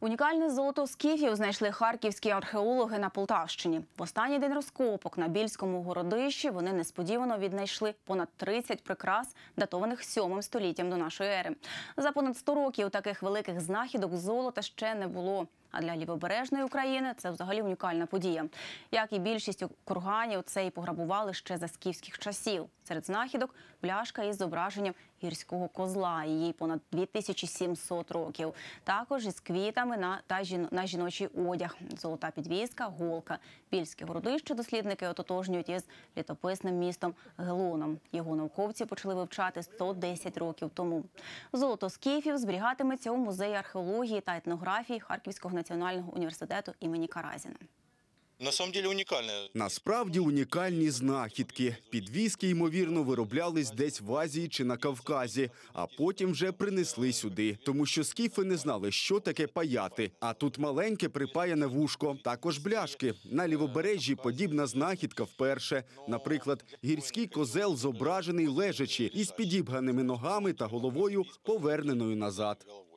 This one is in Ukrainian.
Унікальне золото скіфів знайшли харківські археологи на Полтавщині. В останній день розкопок на більському городищі вони несподівано віднайшли понад 30 прикрас, датованих 7 століттям до нашої ери. За понад 100 років таких великих знахідок золота ще не було. А для лівобережної України це взагалі унікальна подія. Як і більшість курганів, цей пограбували ще за скіфських часів. Серед знахідок пляшка із зображенням гірського козла. Її понад 2700 років. Також із квітами на та жіно, на жіночий одяг, золота підвізка, голка. Більське городище дослідники ототожнюють із літописним містом Гелоном. Його науковці почали вивчати 110 років тому. Золото скіфів зберігатиметься у музеї археології та етнографії Харківського Національного університету імені Каразіна. Насправді унікальні знахідки. Підвіски, ймовірно, вироблялись десь в Азії чи на Кавказі, а потім вже принесли сюди, тому що скіфи не знали, що таке паяти. А тут маленьке припаяне вушко, також бляшки. На лівобережжі подібна знахідка вперше. Наприклад, гірський козел зображений лежачи із підібганими ногами та головою поверненою назад.